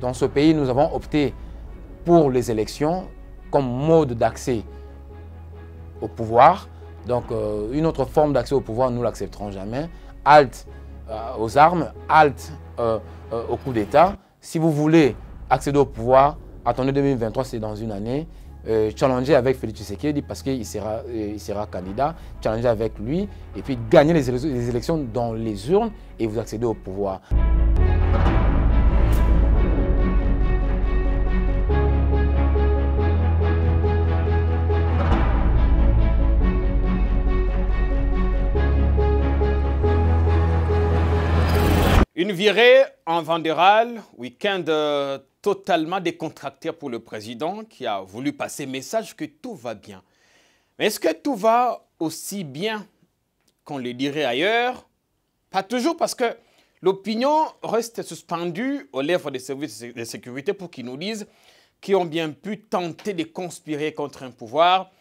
dans ce pays, nous avons opté pour les élections comme mode d'accès au pouvoir. Donc euh, une autre forme d'accès au pouvoir, nous l'accepterons jamais. Halte euh, aux armes, halte euh, au coup d'État. Si vous voulez accéder au pouvoir, attendez 2023, c'est dans une année. challenger avec Félix Tshisekedi parce qu'il sera, sera candidat, challenger avec lui et puis gagner les, élections dans les urnes et vous accédez au pouvoir. Une virée en Vendéral, week-end euh, totalement décontracté pour le président qui a voulu passer message que tout va bien. Mais est-ce que tout va aussi bien qu'on le dirait ailleurs Pas toujours parce que l'opinion reste suspendue aux lèvres des services de sécurité pour qu'ils nous disent qu'ils ont bien pu tenter de conspirer contre un pouvoir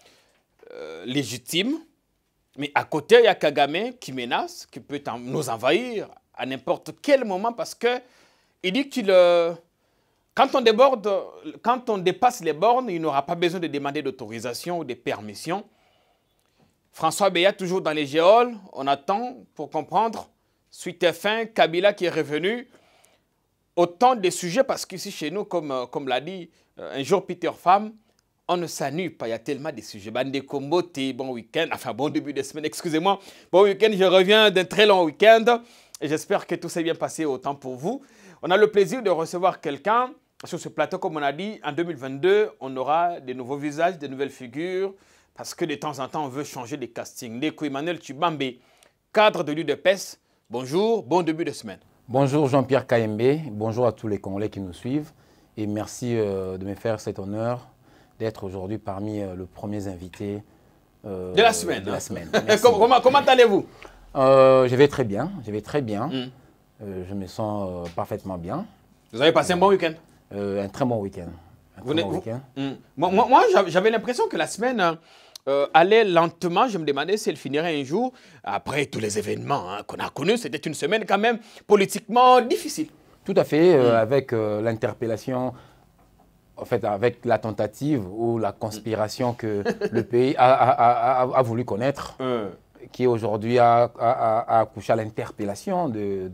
euh, légitime. Mais à côté, il y a Kagame qui menace, qui peut nous envahir à n'importe quel moment parce que il dit qu'il euh, quand on déborde, quand on dépasse les bornes, il n'aura pas besoin de demander d'autorisation ou de permission. François Béat, toujours dans les géoles, on attend pour comprendre. Suite à fin, Kabila qui est revenu. Autant de sujets, parce qu'ici chez nous, comme, euh, comme l'a dit euh, un jour Peter Pham, on ne s'ennuie pas, il y a tellement de sujets. Bande Kombote, bon week-end, enfin bon début de semaine, excusez-moi. Bon week-end, je reviens d'un très long week-end j'espère que tout s'est bien passé autant pour vous. On a le plaisir de recevoir quelqu'un sur ce plateau, comme on a dit, en 2022, on aura des nouveaux visages, des nouvelles figures, parce que de temps en temps, on veut changer les castings. Neko Emmanuel Tubambé, cadre de l'UDPES, bonjour, bon début de semaine. Bonjour Jean-Pierre Kmb bonjour à tous les Congolais qui nous suivent, et merci euh, de me faire cet honneur d'être aujourd'hui parmi euh, le les premiers invités euh, de la semaine. De la hein. semaine. comment allez-vous euh, je vais très bien, je vais très bien. Hmm. Euh, je me sens euh, parfaitement bien. Vous avez passé un bon week-end Un très bon week-end. Vous hmm. Moi, moi j'avais l'impression que la semaine... allait lentement. Je me demandais si elle finirait un jour, après tous les événements hein, qu'on a connus, c'était une semaine quand même politiquement difficile. Tout à fait, hmm. avec l'interpellation, en fait, avec la tentative ou la conspiration que le pays a, voulu connaître qui aujourd'hui a, a, accouché à l'interpellation de,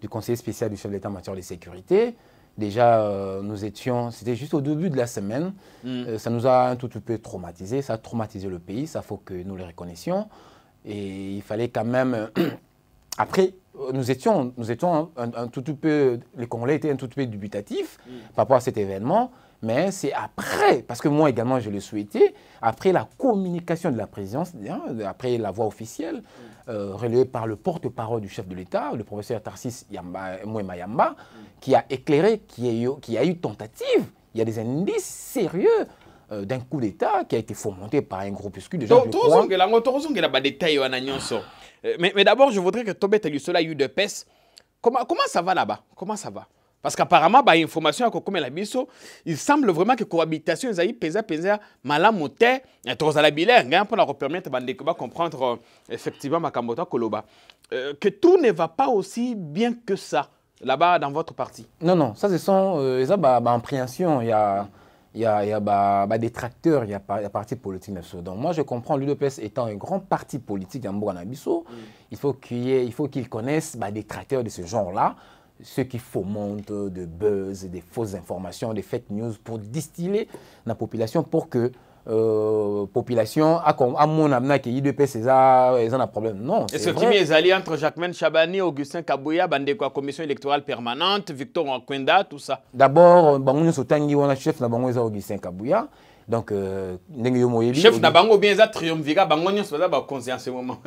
du conseiller spécial du chef d'état en matière de sécurité. Déjà, euh, nous étions, c'était juste au début de la semaine, mm. euh, ça nous a un tout, petit peu traumatisé, ça a traumatisé le pays, ça faut que nous le reconnaissions. Et il fallait quand même. Après, nous étions, nous étions un, tout, petit peu, les Congolais étaient un tout, petit peu dubitatifs mm. par rapport à cet événement mais c'est après, parce que moi également je le souhaitais, après la communication de la présidence, hein, après la voix officielle, euh, relayée par le porte-parole du chef de l'État, le professeur Tarsis Yamba, qui a éclairé qu'il y, a eu tentative, il y a des indices sérieux euh, d'un coup d'État qui a été fomenté par un groupuscule de gens euh, Mais, mais d'abord, je voudrais que Tobet et eu de peste. Comment, comment ça va là-bas Comment ça va parce qu'apparemment l'information bah, information la biso il semble vraiment que cohabitation ezali peza peza malamu te eh, tozala hein, pour mpona permettre bah, de comprendre euh, effectivement ma koloba euh, que tout ne va pas aussi bien que ça là-bas dans votre parti non non ça c'est sont euh, ça bah, bah il y a il y a, il y a bah, des tracteurs, il y a, un parti politique Donc moi je comprends l'UDPS étant un grand parti politique dans Burkina mm. il faut qu'il connaisse des tracteurs de ce genre-là ce qui fomente de buzz, des fausses informations, des fake news pour distiller la population pour que euh, population a à mon amna qui César ils ont un problème non c'est vrai qui est alliés entre Jacquemin Chabani Augustin Kabouya bande quoi commission électorale permanente Victor Nkwenda tout ça d'abord euh, bango sotangi on le chef la bango Augustin Kabouya donc euh, chef na bango bien eza triumvirat bango nous baza bakonzi en ce moment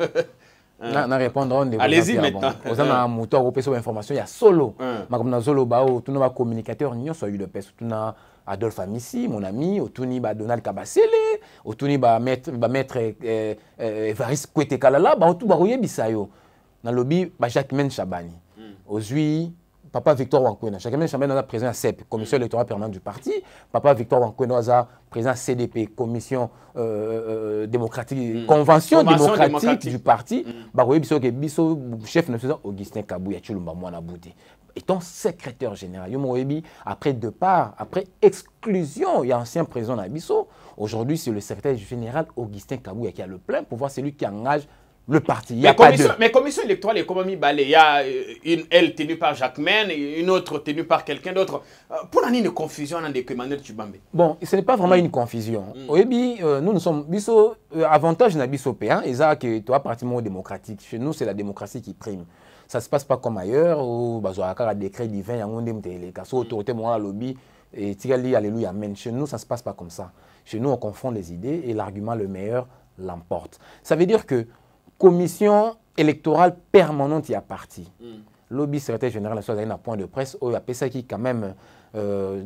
na, na répondre ondeko maintenant oza na moto akopesa ba information ya solo makambo nazoloba oyo tuna bacommunicateur nyonso ayude pesa tuna adolphe amisi mon ami otuni badonald kabasele otuni bamaître ba eh, eh, evariste kwete kalala bantu bakoyebisa yo nalobi bajacmaine chabani mm. ozwi papa Victor Wankwena, chaque même chambre président CEP, commission électorale permanente du parti, papa Victor Wankwena président CDP, commission euh, euh, euh, démocratique, mm. convention, démocratique, du parti, mm. bah biso que biso chef national Augustin Kabouya Chulumba Mwana Et Étant secrétaire général, après départ, après exclusion, il y a ancien président d'Abisso. Aujourd'hui, c'est le secrétaire général Augustin Kabouya qui a le plein pouvoir, c'est lui qui engage le parti. Il y a mais, pas commission, de... mais commission électorale il y a euh, une elle tenue par Jacquemin, une autre tenue par quelqu'un d'autre. Euh, pour l'année une confusion, dans a commandes du Bambé. Bon, ce n'est pas vraiment mm. une confusion. Mm. Euh, nous, nous sommes. Biso, avantage n'a biso ça, hein. que toi, démocratique. Chez nous, c'est la démocratie qui prime. Ça ne se passe pas comme ailleurs, où il y a un décret divin, il y a un autorité, lobby, et Alléluia, Amen. Chez nous, ça ne se passe pas comme ça. Chez nous, on confond les idées et l'argument le meilleur l'emporte. Ça veut dire que commission électorale permanente a parti Lobby mm. Lobby, secrétaire général il so point de presse qui oh, qui quand même euh,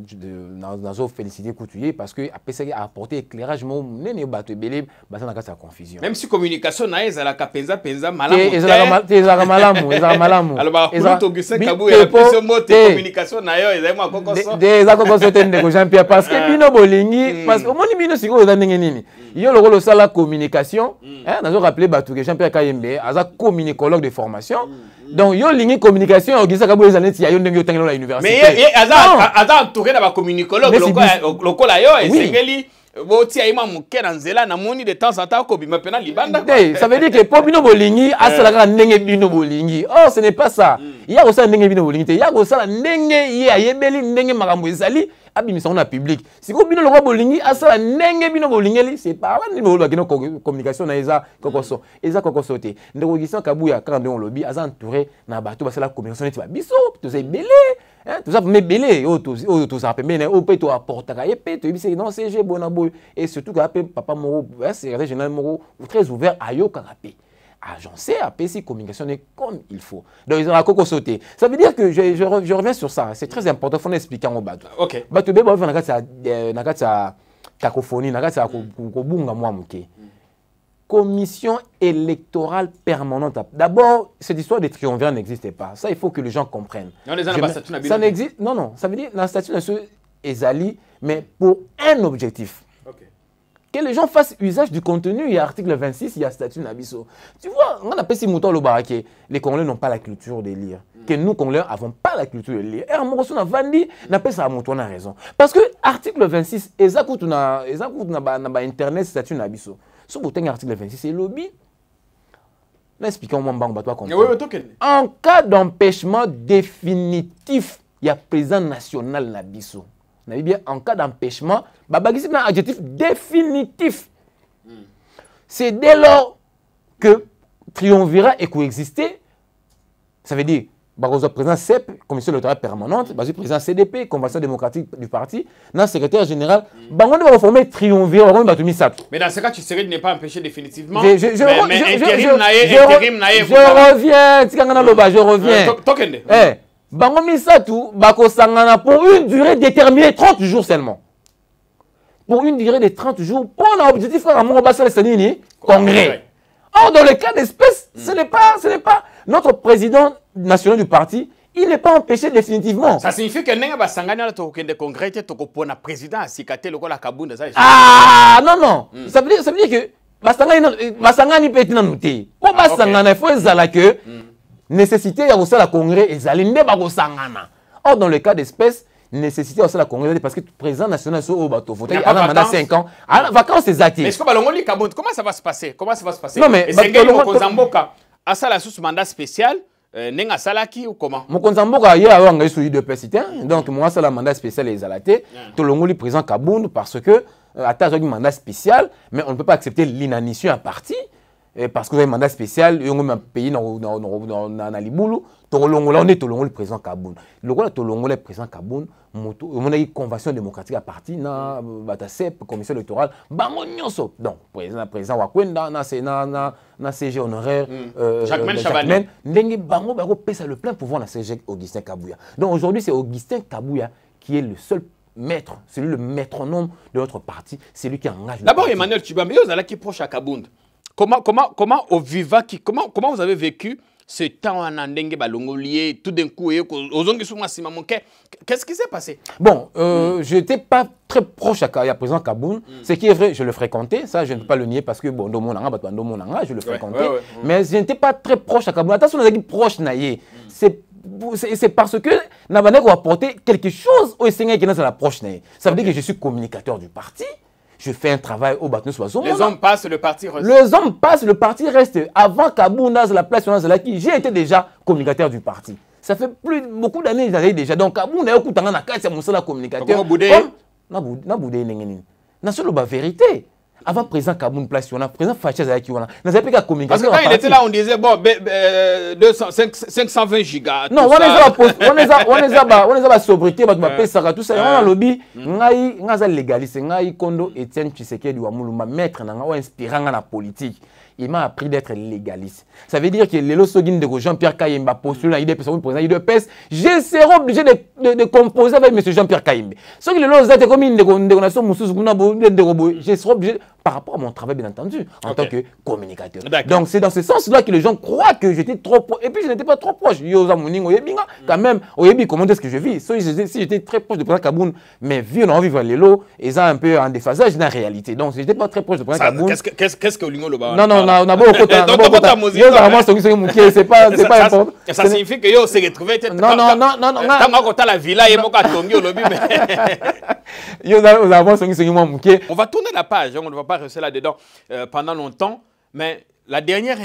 nazo féliciter Couturier parce que apesaki apporter éclairage mo nene bato ebele baza na kati ya confusion même si communication na ye ezalaka mpenza mpenza malamuezalaka malamu ezalaka malamuaugustinkabuyaomotecommunication na yo ezali mwa kokoso eza kokoso te ndeko jean pierre parce que ah. bino bolingi mm. parce omoni bino sikoyo eza ndenge nini mm. yo lokola osala communication mm. nazo rappele bato ke jean pierre kayembe aza communicologue de formation donc yo olingi communication ya augusin kabuya eza neti ya yo ndenge otangela na université aza entouré na bacommunicologue lokola yo esengeli botia ye mwa moke na nzela namoni de temps en temps akobima mpena libanda eh, ça veut dire que mpo bino bolingi eh. asala kaka ndenge bino bolingi or oh, ce n'est pas ça mm. ye akosala ndenge bino bolingi te ye akosala ndenge ye ayebeli ndenge makambo ezali abimisa ngo na publike sikoyo bino lokwa bolingi asala ndenge bino bolingeli c'est par wani bolobaki no communication na eza kokoso eza kokoso te ndeko gisan kabuya kaka ndenge olobi aza entouré na bato basala communication neti babiso toza ebele toza pembe ebele oyo tozala pembeni oyo mpe toaportaka ye mpe toyebisaki non cg boye na boye et surtout kaka mpe papa moko secrétaire général moko très ouvert ayokaka mpe agencé, APC communication est comme il faut. Donc ils ont la coco sauté. Ça veut dire que je, je, je reviens sur ça. C'est très important. Il faut expliquer en bas. Ok. Bato beba na kata na kata cacophonie na kata kobunga mwa muke. Commission électorale permanente. D'abord, cette histoire de triumvirat n'existait pas. Ça, il faut que les gens comprennent. Non, les je, ça n'existe. Non, non. Ça veut dire la statue de Ezali, mais pour un objectif. que les gens fassent usage du contenu. Il y a article 26, il y a statut Nabiso. Tu vois, on a pas si mouton le baraqué. Les Congolais n'ont pas la culture de lire. Mm. Que nous, Congolais, n'avons pas la culture de lire. Et eh, à Morosso, on vandi, n'a pas ça à mouton, on a raison. Parce que article 26, Ezakou, tu n'as pas internet, statut Nabiso. Ce bouton, article 26, c'est lobby. N'expliquons moi mbango batwa comprendre. Eh en cas d'empêchement définitif, il y a président national Nabiso. nayebi bien en cas d'empêchement babangisi na adjectif définitif c'est dès lors que triumvirat ekoexister ça veut dire bakozwa président cep commission électorale permanente bazwi président cdp convention démocratique du parti na secrétaire général bango mm. nde bakoforme triumvirat bakomi bato misato mais dans ce cas tu serais de ne pas empêcher définitivement je, je, je, mais, mais je, je, je, je, je, je reviens tikanga naloba je reviens tokende eh, bango pour une durée déterminée 30 jours seulement pour une durée de 30 jours pour un objectif il faut un congrès or dans le cas d'espèce ce n'est pas pas notre président national du parti il n'est pas empêché définitivement. Ça signifie que le basangani ala congrès pour un président kabunda Ah non non, hmm. ça veut dire que les euh, basangani peut être nanu ah, basangana il faut que hmm nécessité ya la congrès ezali nde bakosangana or dans le cas d'espèce nécessité la congrès parce que le président national so bateau. bato a un mandat 5 ans à vacances eza te comment ça va se passer comment ça va se passer non mais président mokonzi à ça la sous mandat spécial euh, ndenge qui ou comment mokonzi ya mboka ye un yesu de te donc ça la mandat spécial mm. Le te tolongoli président kabund parce que euh, a un mandat spécial mais on ne peut pas accepter l'inanition à partie. Eh, parce que vous avez un mandat spécial, vous avez un pays dans Liboulou, on est le président Kaboun. Le rôle de le président Kaboun, on a une convention démocratique à partir na Batasep, commission électorale, bango nyonso. Donc, président président Wakwenda, na na na na CG honoraire hmm. euh, Jacqueline Chabanet, ndenge bango bango pèse le plein pouvoir na CG Augustin Kabouya. Donc aujourd'hui, c'est Augustin Kabouya qui est le seul maître, celui le maîtronome de notre parti, c'est lui qui engage. D'abord Emmanuel Tubambe, vous allez qui proche à Kabound. Comment, comment, comment au vivant, qui, comment, comment vous avez vécu ce temps en Andenge Balongolier, tout d'un coup, aux qu'est-ce qui s'est passé Bon, euh, mm. je n'étais pas très proche à, à présent Kaboul. Mm. Ce qui est vrai, je le fréquentais, ça je ne peux pas le nier parce que bon, dans mon anga, dans mon anga, je le fréquentais. mais je n'étais pas très proche à Kaboul. Attention, on a dit proche Naye. Mm. C'est c'est parce que Nabanek a apporté quelque chose au Seigneur qui est dans la proche. Ça veut dire que je suis communicateur du parti je fais un travail au bateau Les hommes passent, le parti reste. Les hommes passent, le parti reste. Avant Kaboun, la place qui j'ai été déjà communicateur du parti. Ça fait plus beaucoup d'années déjà. Donc Kaboundaz, déjà. coup, communicateur. communicateur avant président Kaboun Place, on a président avec qui on a. Parce que quand il était là, on disait, bon, 520 ben, ben, euh, gigas. Non, on est a, on est a, on a, sobriété, on a tout ça. On a lobby, on a légaliste, on a Kondo Etienne Tshisekedi maître, on a inspirant à la politique il m'a appris d'être légaliste. Ça veut dire que les de Jean-Pierre Kayemba postule à IDPS, président IDPS, je serai obligé de, de, composer avec M. Jean-Pierre Kayemba. Ce que comme une je serai obligé, par rapport à mon travail, bien entendu, en tant que communicateur. Donc c'est dans ce sens-là que les gens croient que j'étais trop proche. Et puis je n'étais pas trop proche. Mm. quand même, comment est-ce que je vis Si j'étais très proche de président Kaboun, mes vieux on vivre à Lélo ils ont un peu en déphasage dans la réalité. Donc je n'étais pas très proche de président Kaboun. Qu'est-ce que le Loba Non, non, na na bon côté na bon côté yo za moi soki soki mukie c'est pas c'est pas important ça signifie que yo s'est retrouvé. tête non non non non non tanga ko la villa et moka tongi olobi mais yo za za moi soki soki mon mukie on va tourner la page hein, on ne va pas rester là dedans euh, pendant longtemps mais la dernière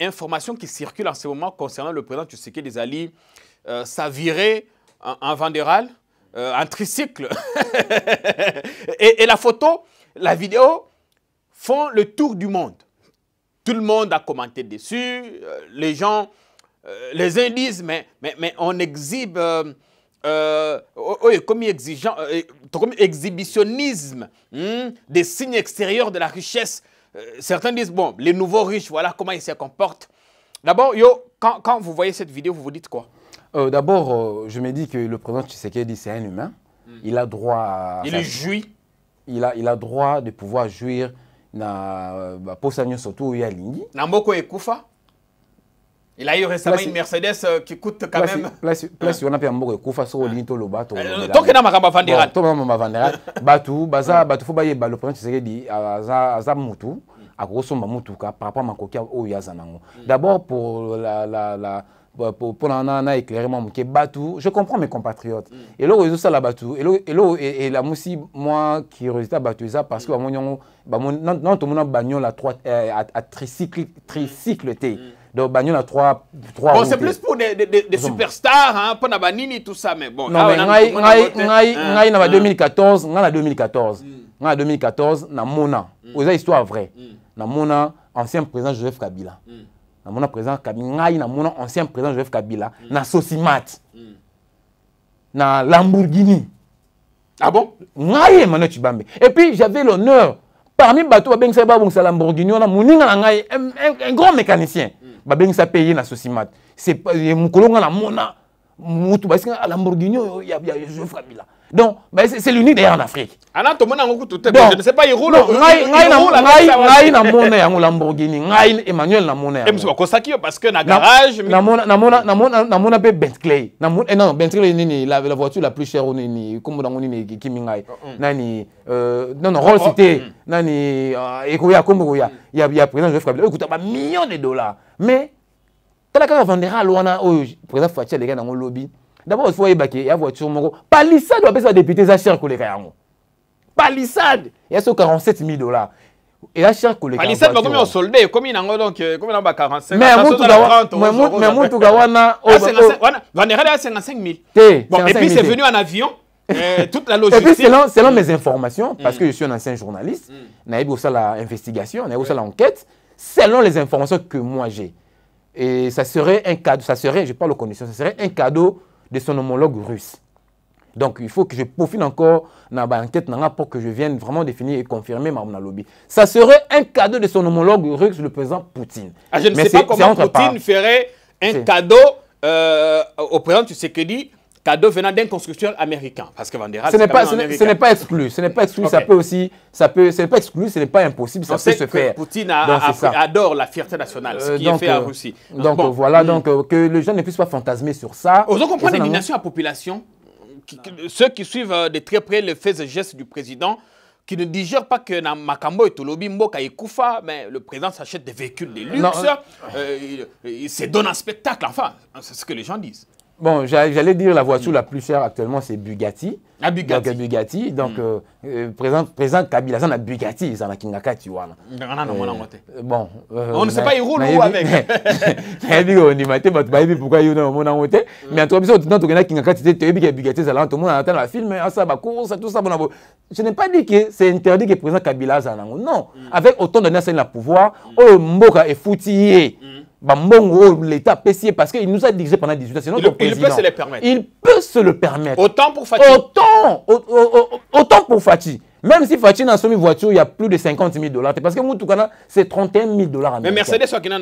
information qui circule en ce moment concernant le président Tshisekedi Zali euh, virait en, en vendéral, euh, en tricycle. et, et la photo, la vidéo font le tour du monde. Tout le monde a commenté dessus. Euh, les gens, euh, les uns disent, mais, mais, on exhibe euh, euh oh, oh, comme, exigeant, comme exhibitionnisme hmm, des signes extérieurs de la richesse. certains disent, bon, les nouveaux riches, voilà comment ils se comportent. D'abord, yo, quand, vous voyez cette vidéo, vous vous dites quoi D'abord, je me dis que le président Tshisekedi, c'est un humain. Hmm. Il a droit à... Il jouit. Il a, il a droit de pouvoir jouir na euh, baposa nyonso to oyo alingi na moko ekufa Il a eu récemment place, une Mercedes euh, qui coûte quand place, même. Place, place, on a pu un mot kufa so lini to loba to. Donc euh, na makamba vandera. To mama mavandera. Batu baza batu fo baye le problème c'est dit aza aza mutu akosomba mutu ka par rapport à makoki oyo yazanango. Mm. D'abord pour la la la mpona na na éclairement moke bato je comprends mes compatriotes eloko ezosala bato eloko elamusi mwa curiosité ya bato eza parce que bamoni yango nano tomona bagnole a euh, tricycle te donc bagnole a bon c'est plus pour des, des, des superstars hein, mpona banini tout ça mais bon ngai na ba 2014 ngai na 2014 ngai na 2014 namona oza histoire vrai namona ancien président joseph kabila mm. namona président kabi ngai namona ancien président joseph kabila mm. na sosimat mm. na lambourgini ah bon ngai emmanuel chibambe et puis j'avais l'honneur parmi bato babengisaki babongisa lambourgini wana moninga na ngai un, un, un grand mécanicien mm. babengisa pe ye na sosimat mokolo nga namona mutu Lamborghini il y a joseph donc ben, c'est l'unique en afrique je ne sais pas ngai roule. Il lamborghini ngai emmanuel bentley eh, non bentley nini la voiture la plus chère nini nani non rolls oh, c'était. Oh. nani il ya président il y a des millions de dollars mais tala kaka vandéral wana oyo président fati aleka nango lobi dabord il faut oyebake ya voiture moko palissade bapesi badepute eza cher koleka yango palissade ya so 47 000 dollars eza cher kolekakomi osolde ekomi nango donc eh, ekomi nango ba 45mais motuka wana ah, oh, oh. vandéral ya 55 000 te bon et puis c'est venu en avion Euh, toute la logistique. Et puis, selon, selon mes mm. informations, parce que je mm. suis un ancien journaliste, mm. naïbi aussi la investigation, naïbi aussi la enquête, selon les informations que moi j'ai, mm. Et ça serait un cadeau, ça serait, je parle aux conditions, ça serait un cadeau de son homologue russe. Donc il faut que je profite encore dans enquête pour que je vienne vraiment définir et confirmer ma lobby. Ça serait un cadeau de son homologue russe, le président Poutine. Ah, je ne sais pas comment Poutine ferait un cadeau euh, au président tu sais que dit Cadeau venant d'un constructeur américain. Parce que ce n'est pas, ce n'est pas exclu. Ce n'est pas exclu. Ça peut aussi, ça peut, ce n'est pas exclu. Ce n'est pas impossible. Ça peut se faire. Poutine adore la fierté nationale, ce euh, qui donc, est fait en euh, Russie. Donc, euh, voilà, donc que les gens ne puissent pas fantasmer sur ça. Osons comprendre l'élimination à population. ceux qui suivent de très près les faits et gestes du président, qui ne digèrent pas que dans Makambo et Tolobi, Mboka et Koufa, mais le président s'achète des véhicules de luxe, il se donne un spectacle, enfin, c'est ce que les gens disent. Bon, j'allais dire la voiture la plus chère actuellement, c'est Bugatti. Ah, Bugatti. Donc, euh, Bugatti. Donc, mm. euh, présent, euh, présent Kabila, ça a Bugatti, ça a Kingaka, tu vois. Euh, bon. Euh, on ne sait pas, il roule où avec. pourquoi il roule en moté. Mm. Mais en tout cas, quand on a Kingaka, tu sais, Bugatti, ça a tout le monde attend la film, ah, ça va course, tout ça. Bon, je n'ai pas dit que c'est interdit que présent Kabila, ça a Non. Mm. Avec autant de nations à pouvoir, oh, Mboka est foutillé. Bah, l'État pécier parce qu'il nous a dirigé pendant 18 ans. il, président. Il peut se le permettre. Il peut se le permettre. Autant pour Fatih. Autant, autant pour Fatih. Même si Fatih n'a une voiture, il y a plus de 50 000 dollars. Parce que Moutoukana, c'est 31 000 dollars Mais Mercedes, soit ah, qu'il y a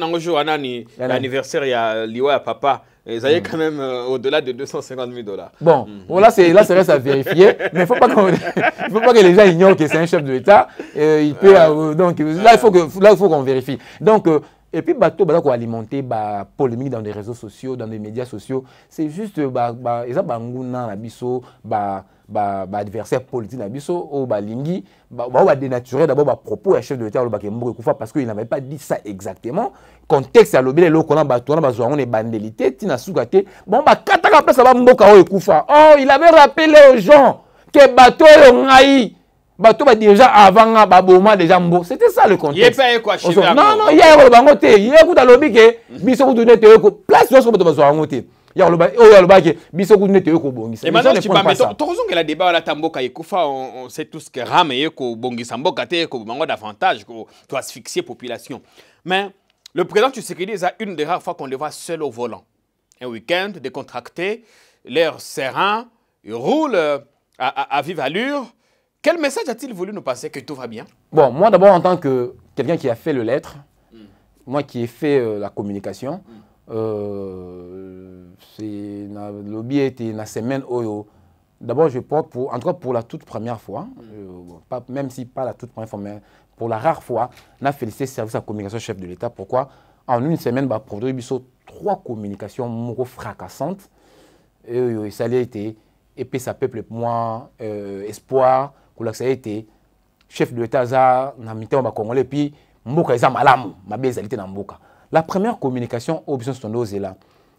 un l'anniversaire, il y a Liwa à papa. Ils allaient mm. quand même euh, au-delà de 250 000 dollars. Mm. Bon, là, c'est, là, ça reste à vérifier. mais il ne faut, pas que les gens ignorent que c'est un chef de l'État. Euh, il euh, donc, là, il faut, que, là, il faut qu'on vérifie. Donc, Et puis, bateau, bah, bah alimenter bah, polémique dans les réseaux sociaux, dans les médias sociaux, c'est juste, bah, bah, ils ont bangouna, nabiso, bah, bah, bah, adversaire politique, nabiso, ou bah, lingi, bah, bah, bah dénaturer d'abord, bah, propos, à chef de l'État, bah, kembo, koufa, parce qu'il n'avait pas dit ça exactement. Contexte à l'objet, l'eau qu'on a, bah, tourna, bah, zoan, on est bandélité, tina soukate, bon, bah, kataka place, bah, mboka, ou koufa. Oh, il avait rappelé aux gens que bateau, on aïe. bato ba déjà avant nga ah, baboma déjà bon c'était ça le contexte non non y a ayaka oloba yango y a kuta alobi ke biso kutu nde toye ko place nyonso bato bazwa yango te oyo alobaki biso kutu nde que la débat la tambo mboka ekufa on sait tous que rame eye kobongisa mboka te ekoboma yango davantage to asphyxier population mais le président est à une des rares fois qu'on le voit seul au volant un week-end décontracté l'air serein il roule euh, à, à, à vive allure quel message a-t-il voulu nous passer que tout va bien Bon, moi d'abord en tant que quelqu'un qui a fait le lettre, moi qui ai fait euh, la communication, mm. euh, le c'est lobby était la semaine où d'abord je porte pour en tout cas pour la toute première fois, mm. euh, même si pas la toute première fois mais pour la rare fois, na félicité service à communication chef de l'État. Pourquoi En une semaine, bah produit trois communications fracassantes et, ça a été et puis peuple moi espoir kolakisa ete chef de l'état aza na mitema bacongolais puis mboka eza malamu mabe ezali te na mboka la première communication oyo biso nyonso tondo ozela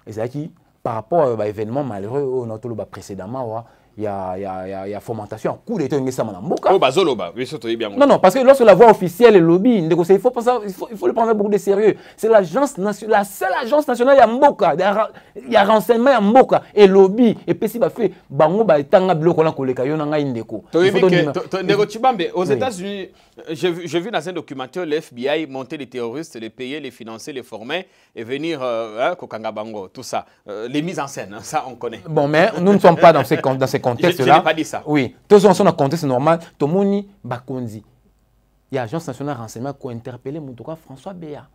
ezalaki par rapport à ba événement malheureux oyo na toloba précédemment wa il y a ya fomentation en coup d'état ongesama en mboka oh, bah, bah. non non parce que lorsque la voix officielle est lobby il faut, il, faut, il faut le prendre beaucoup de sérieux c'est l'agence la seule agence nationale a mboka a renseignement à mboka si va bafe bango baetanga biloko wana koleka yo na ngai ndeko de cibambe aux états-unis j'ai vu dans un documentaire l'FBI monter les terroristes les payer les financer les former et venir euh, hein, bango tout ça euh, les mises en scène hein, ça on connaît bon mais nous ne sommes pas dans ces, dans contexte là. Je, n'ai pas dit ça. Oui. Tous sont dans le contexte normal. Tout le monde bakondi. Il y a l'Agence nationale de renseignement qui a interpellé François Béa.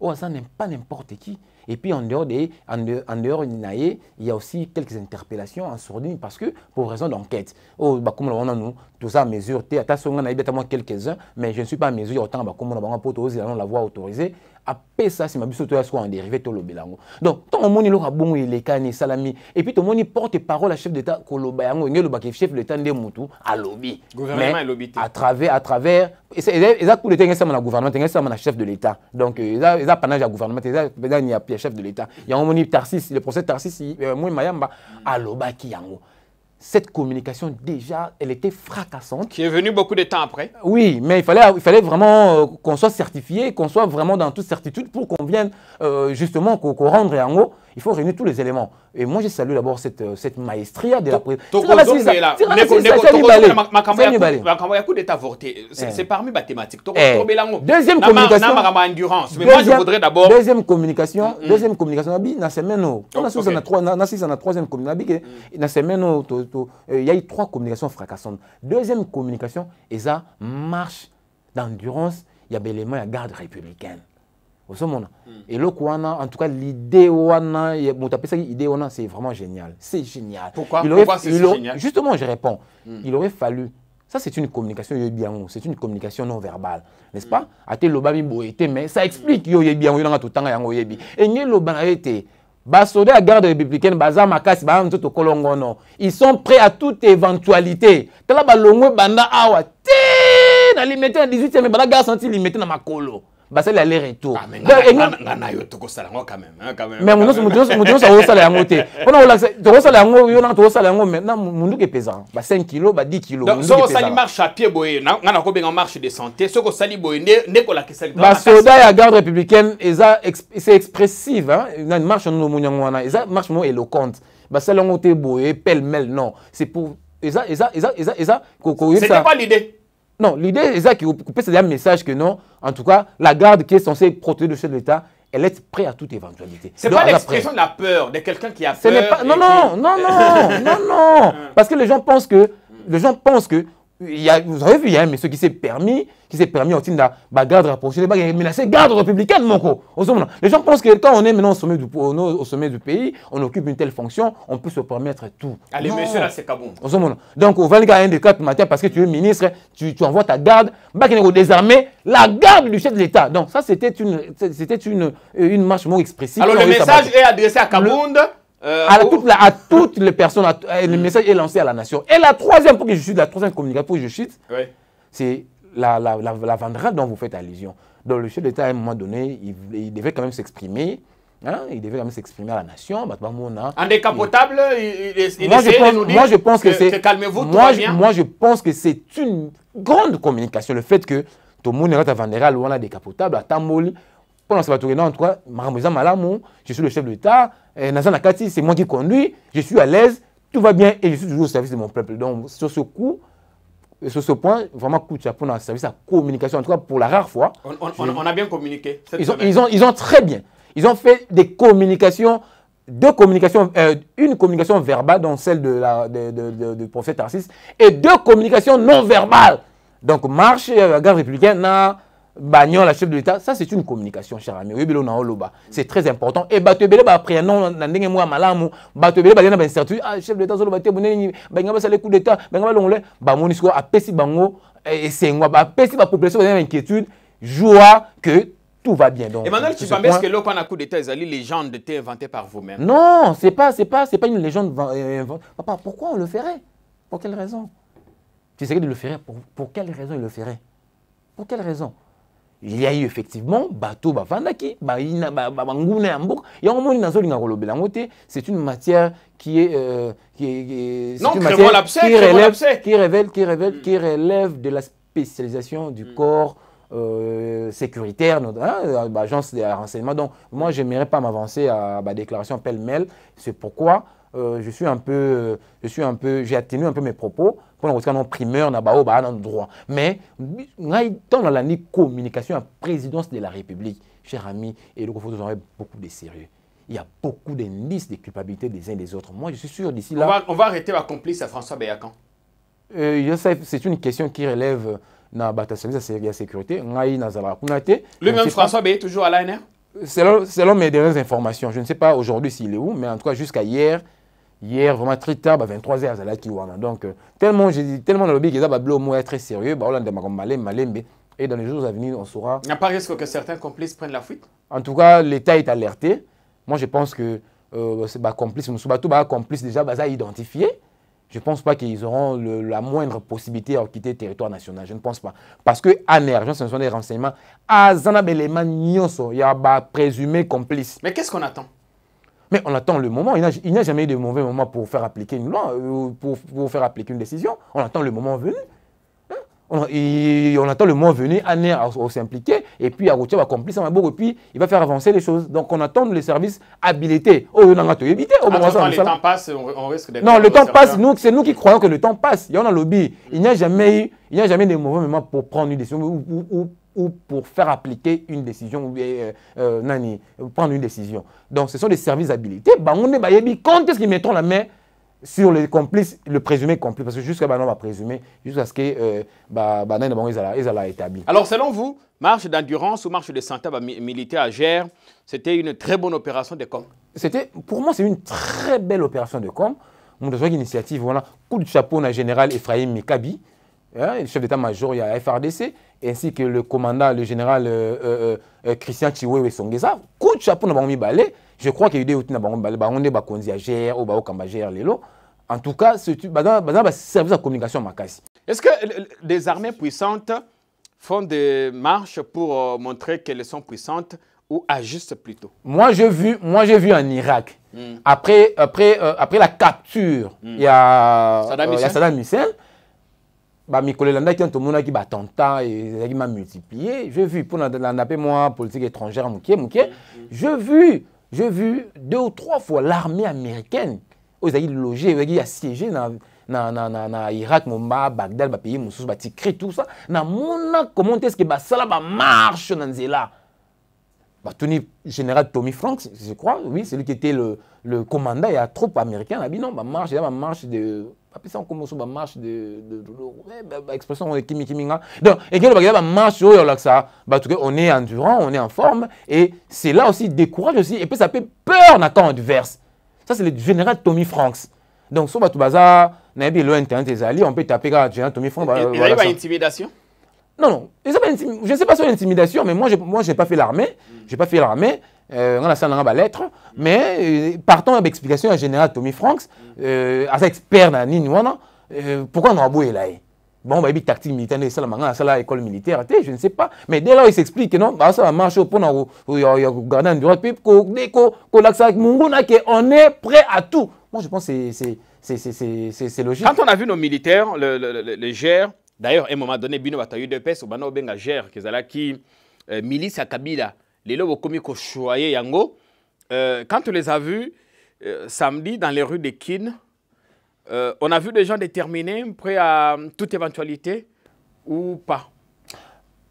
Oh, ça n'aime pas n'importe qui. Et puis en dehors de, en dehors, en dehors il y a aussi quelques interpellations en sourdine parce que pour raison d'enquête. Oh, bah, comme on a nous, tout ça à mesure, on a quelques-uns, mais je ne suis pas à mesure autant bah, comme on a pour la voie autorisée apesa nsima biso toyaso en dérivé tolobela yango donc ntango omoni eloko abongo elekani salami et puis tomoni porte parole à chef d'état koloba yango enge elobaki chef d'état l'état motu alobi à travers à travers eza coup d'état engesama na gouvernement te engesama na chef de l'état donc ça pendant ya gouvernement te eza ya chef de l'état yango omoni tarsis le procès tarsis moi mayamba alobaki yango cette communication, déjà, elle était fracassante. Qui est venue beaucoup de temps après. Oui, mais il fallait, il fallait vraiment euh, qu'on soit certifié, qu'on soit vraiment dans toute certitude pour qu'on vienne euh, justement qu'on qu rende haut. Il faut réunir tous les éléments. Et moi, je salue d'abord cette, euh, cette maestria de la présidence. Eh. C'est parmi ma thématique. Eh. Deuxième communication. je voudrais d'abord. Deuxième communication. Mm, mm. Deuxième communication. Na semaine, oh, na six na troisième communication. Na semaine, euh, il y a eu trois communications fracassantes. Deuxième communication, et ça marche d'endurance. Il y a l'élément, il y a garde républicaine. ozomona hmm. eloko wana en tout cas l'idée wana moto l'idée idée wana c'est vraiment génial c'est génial pourquoi, il pourquoi c'est aurait, génial justement je réponds mm. il aurait fallu ça c'est une communication yoyebi c'est une communication non verbale n'est-ce hmm. pas mm. ate lobami boye mais ça explique yo oyebi yango yo nanga totanga yango yebi et eloba na ye te basoda ya garde républicaine baza makasi baa nzoto kolongono ils sont prêts à toute éventualité tala balongwe banda awa te na limete na 18 me balagaa santi limete na makolo c'est le retour ah, mais nous On akosala yango te mpona kolakisa On yango yo na tokosala yango maintenant monde epesa pesant. 5 kilo Donc, ça ne marche à pied marche de santé garde républicaine c'est expressive hein. une marche est ça marche éloquente c'est pour c'était pas l'idée non, l'idée, c'est ça qui coupez c'est un message que non, en tout cas, la garde qui est censée protéger le chef de l'État, elle est prête à toute éventualité. C'est pas l'expression de la peur de quelqu'un qui a peur. Non, non, non, non, non, non, ah. parce que les gens pensent que les gens pensent que vous avez vu, il y a un monsieur qui s'est permis, qui s'est permis en train de bah, garde rapprochée, garde républicaine, mon co. Les gens pensent que quand on est maintenant au sommet, du, pays, on occupe une telle fonction, on peut se permettre tout. Allez, monsieur, là, c'est Kabound. Donc, au 24 de 4 matin, parce que tu es ministre, tu, envoies ta garde, bah, désarmé, la garde du chef de l'État. Donc, ça, c'était une, une, une marche moins expressive. Alors, le message est adressé à Kabound. Euh, à, toutes les personnes, le message est lancé à la nation. Et la troisième, pour que je cite, la troisième communication, pour que je cite, c'est la, la, la, dont vous faites allusion. Donc le chef d'État, à un moment donné, il, devait quand même s'exprimer. Hein, il devait quand même s'exprimer à la nation. En décapotable, il, il, de nous dire moi, je pense que, c'est. Calmez-vous, moi, moi, je pense que c'est une grande communication. Le fait que tout le monde est à vendredi, ou en décapotable, à Tamoul, pendant ce bateau, en tout cas, je suis le chef de l'État, eh, Nazan Akati, c'est moi qui conduis, je suis à l'aise, tout va bien et je suis toujours au service de mon peuple. Donc, sur ce coup, sur ce point, vraiment, ça pour le service à communication, en tout cas pour la rare fois. On, a bien communiqué. ils, ont, ils, ont, ils, ont, très bien. Ils ont fait des communications, deux communications, euh, une communication verbale, dont celle de de, de, de, prophète Tarsis, et deux communications non verbales. Donc, marche, euh, garde républicaine, na, Bagnon, la chef de l'État, ça c'est une communication, cher ami. C'est très important. Et Batebele, bah, après non, Nandenge Moua Malamu, Batebele, bah, na ben certitude, ah, chef de l'État, Zolo Baté, Bouneni, Bagnon, coup les coups d'État, Bagnon, l'onglet, Bamon, Apesi Bango, et c'est moi, Apesi, bah, la population, Bagnon, inquiétude, joie que tout va bien. Donc, Emmanuel Chibambe, est-ce que l'eau a coup d'État, les légendes étaient inventées par vous-même Non, c'est pas, c'est pas, c'est pas une légende inventée. Euh, papa, pourquoi on le ferait Pour quelle raison Tu sais de le ferait pour, pour quelle raison il le ferait Pour quelle raison il y a eu effectivement bateau bafandaki baina banguna bah, ya a yango moni nazolinga kolobela ngote c'est une matière qui est euh, qui, est, non, une matière qui relève qui révèle qui révèle qui hmm. relève de la spécialisation du hmm. corps euh, sécuritaire, hein, euh, bah, agence de renseignement. Donc, moi, je n'aimerais pas m'avancer à ma bah, déclaration pêle-mêle. C'est pourquoi euh, je suis un peu, je suis un peu, j'ai atténué un peu mes propos. Pour en primeur, n'a dans bah, droit. Mais, dans la communication à présidence de la République, cher ami, et le vous aurez beaucoup de sérieux. Il y a beaucoup d'indices de culpabilité des uns et des autres. Moi, je suis sûr d'ici là. On va, arrêter la complice à François Bayakan. Euh, c'est une question qui relève na la service la sécurité le même François est toujours à l'ANR selon, selon mes dernières informations je ne sais pas aujourd'hui s'il est où mais en tout cas jusqu'à hier hier vraiment très tard 23h bah, qui donc euh, tellement j'ai dit tellement ça va babiloko très sérieux bah, malembe et dans les jours à venir on saura il n'y a pas risque que certains complices prennent la fuite en tout cas l'état est alerté moi je pense que euh, bah, complices, complice nous surtout bah complice déjà identifié je ne pense pas qu'ils auront la moindre possibilité de quitter le territoire national. Je ne pense pas. Parce que en ce sont des renseignements. Ah, il y a présumé complice. Mais qu'est-ce qu'on attend mais on attend le moment. Il n'y a, jamais eu de mauvais moment pour faire appliquer une loi, euh, pour, faire appliquer une décision. On attend le moment venu. Hein? On, on, attend le moment venu, à, à, s'impliquer, et puis à à va accomplir son et puis il va faire avancer les choses. Donc on attend les services habilités. Oh, on a évité. Au le temps passe, on, risque d'être. Non, le temps passe, nous, c'est nous qui croyons que le temps passe. Il y en a lobby. Il n'y a jamais il n'y a jamais de mauvais moment pour prendre une décision ou pour faire appliquer une décision ou euh, euh, nani, prendre une décision. Donc ce sont des services habilités. Bah, bah, quand est-ce qu'ils mettront la main sur les complices, le présumé complice parce que jusqu'à maintenant on va présumer jusqu'à ce que euh, bah, bah, établi. Alors selon vous, marche d'endurance ou marche de santé bah, militaire à Gère, c'était une très bonne opération de com. C'était pour moi c'est une très belle opération de com. Mon initiative voilà coup de chapeau à général Ephraim Mekabi hein, chef d'état-major à FRDC ainsi que le commandant, le général euh, euh, euh, Christian Chiwewe Songeza, coup de chapeau balé. Je crois qu'il y a eu des outils à balé, bango ne ba ou ba okamba gère lelo. En tout cas, c'est un service de communication makasi. Est-ce que des armées puissantes font des marches pour montrer qu'elles sont puissantes ou agissent plutôt Moi, j'ai vu, moi, j'ai vu en Irak. Hmm. Après, après, après la capture, hmm. il y, a, Saddam Hussein. bamikolo elandaki wana tomonaki batenta eh, ezalaki ma multiplie je vu mpona landa mpe mwa politique étrangère moke moke mm, mm. je vu je vu deux ou trois fois l'armée américaine oyo ezalaki loge ezalaki assiégé na na, na, na, na irak momba bagdad bapays mosusu batikri tout ça namona comment est ce que basala bamarche na nzela batuni général tommy franks je crois oui celui qui était le, le commandant ya troupe américain na bino bamarche eza bamarche de bapesa nkomoso bamarche eh, expression ekimikiminga eh, donc ekende bakenda bamarche ça olakisa bato que on est endurant on est en forme et c'est là aussi décourage aussi et puis ça peut peur na camp adverse ça c'est le général tommy franks donc so bato baza nayebi elo internet ezali on peut taper quand général tommy franks bah, intimidation non non je ne sais pas si intimidation mais moi je n'ai pas fait l'armée j'ai pas fait l'armée euh, on a ça dans la lettre, mais euh, partons avec l'explication en général Tommy Franks, euh, à cet expert dans la ligne, pourquoi on a beau là eh? Bon, on il y a une tactique militaire, il y a école militaire, je ne sais pas. Mais dès là, il s'explique non, bah, ça marche pour nous garder un droit, puis on est prêt à tout. Moi, je pense que c'est logique. Quand on a vu nos militaires, le, le, le, le d'ailleurs, à un moment donné, Bino Bataille de Pes, au Bano Benga gère qui est euh, la milice à Kabila, les lelo comme kochoye yango euh, quand on les a vus euh, samedi dans les rues de Kin, euh, on a vu des gens déterminés, prêts à toute éventualité ou pas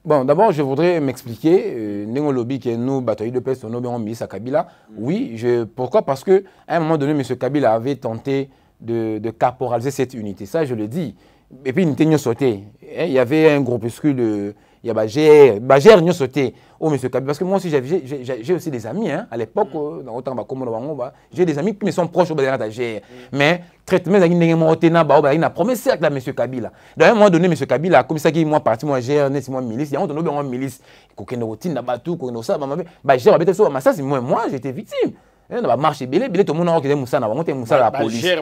Bon, d'abord, je voudrais m'expliquer. Nengo Lobby, qui est nous, bataille de paix, nous nom mis à Kabila. Mm. Oui, je, pourquoi Parce à un moment donné, M. Kabila avait tenté de, de, cette unité. Ça, je le dis. Et puis, une était sauté. Hein, il y avait un groupuscule de il y a Bagère, Bagère nous oh, sauté au monsieur Kabi parce que moi aussi j'ai aussi des amis hein, à l'époque mm. euh, dans autant bah comment j'ai des amis qui me sont proches au Bagère Bagère mm. mais traitement ça qui n'est pas tena bah oh, bah il a promis cercle à monsieur Kabila donc à un moment donné monsieur Kabila comme ça qui moi parti moi gère net moi milice il y a un autre moi milice qu'aucune routine là-bas tout qu'on ça bah bah gère bah ça ça c'est moi moi j'étais victime na bamarche ebele ebele tomona okende mosala na bango te mosala ya polise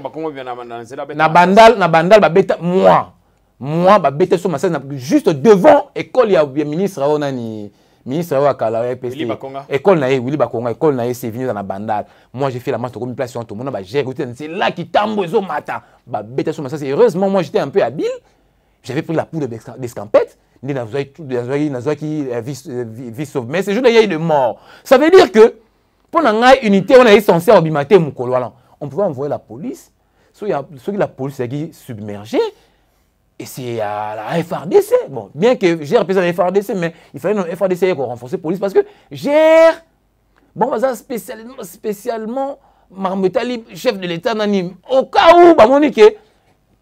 na bandal babeta moi moi babete so masasi na juste devant école ya ministre oyo nani ministre oyo akala école na ye wili bakonga école na ye sevini eza na eh, bandal moi j'ai fait la marche tokomi place wana tomona bagere c'est là kitambo ezomata babete so masasi heureusement moi j'étais un peu habile j'avais pris la poudre d'escampette nde nazwaki vice of mais séjour na yei de mort ça veut dire que mpo na ngai unité wana ezali censé abima te mokolo wana on pouvait envoyer la police soki la police ezalaki submergée Et c'est à la FRDC. Bon, bien que j'ai représente la FRDC, mais il fallait non FRDC ait renforcer la police parce que j'ai bon, spécialement, spécialement Marmetali, chef de l'État, n'anime. Au cas où, bah, mon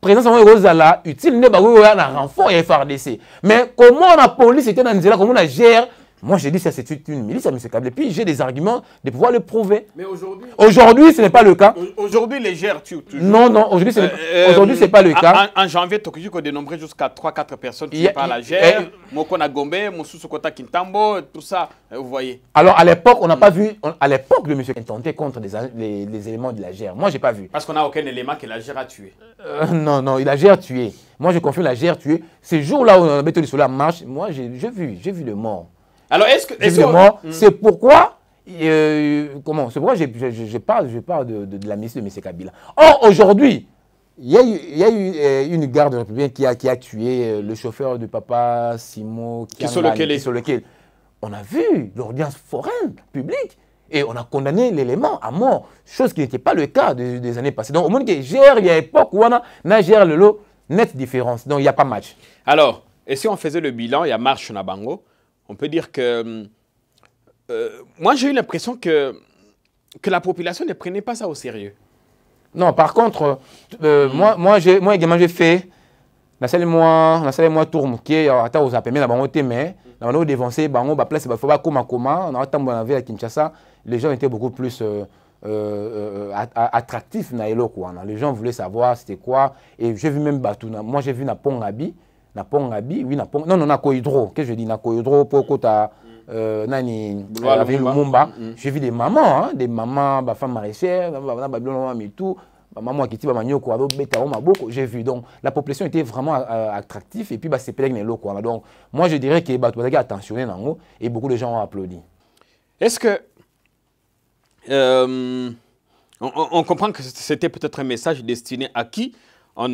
présence en Rosala, utile, ne pas renfort et FRDC. Mais comment la police était dans la comment on la gère Moi, j'ai dit ça, c'est une milice à M. Et Puis j'ai des arguments de pouvoir le prouver. Mais aujourd'hui. Aujourd'hui, ce n'est pas le cas. Aujourd'hui, les gères toujours. Non, non, aujourd'hui, ce n'est euh, euh, pas le cas. En, janvier, a dénombré jusqu'à 3-4 personnes qui à la gère. Eh, Mokona Gombe, Kintambo, tout ça, euh, vous voyez. Alors, à l'époque, on n'a pas mm. vu. à l'époque, le monsieur était contre les, éléments de la gère. Moi, je n'ai pas vu. Parce qu'on n'a aucun élément que la gère a tué. non, non, il a gère tué. Moi, je confirme la gère tué. Ces jours-là où on a mis le soleil marche, moi, j'ai vu, j'ai vu le mort. Alors, est-ce que. Hmm. c'est pourquoi. Euh, comment C'est pourquoi je, parle, de, la ministre de M. Kabila. Or, aujourd'hui, il y, a eu, euh, une garde républicaine qui a, tué euh, le chauffeur de papa Simon, qui, sur, lequel sur, lequel On a vu l'audience foraine, publique, et on a condamné l'élément à mort, chose qui n'était pas le cas des, années passées. Donc, au monde qui gère, il y a une époque où on a, le lot, nette différence. Donc, il n'y a pas match. Alors, et si on faisait le bilan, il y a marche Bango, on peut dire que... Euh, moi, j'ai eu l'impression que, que la population ne prenait pas ça au sérieux. Non, par contre, euh, mmh. moi, moi, moi également, j'ai fait... moi la nasali moi tourne qui ata vous pembeni permis la te mais na bando kodevanse bango baplace bafo comment on otambola na ville à kinshasa les gens étaient beaucoup plus euh, euh, euh attractifs na quoi les gens voulaient savoir c'était quoi et j'ai vu même bato moi j'ai vu na pongabi na bi oui na ponga non non na hydro que je dis na hydro pour kota euh, nani avec euh, Lumumba mm. j'ai vu des mamans hein, des mamans bah femmes maraîchères bah, bah, bah babylon mais tout bah, maman qui tiba nyoko alo beta o beaucoup j'ai vu donc la population était vraiment euh, et puis bah c'est plein les quoi donc moi je dirais que bah tu attentionné nango et beaucoup de gens ont applaudi est-ce que euh, on, on, comprend que c'était peut-être un message destiné à qui on,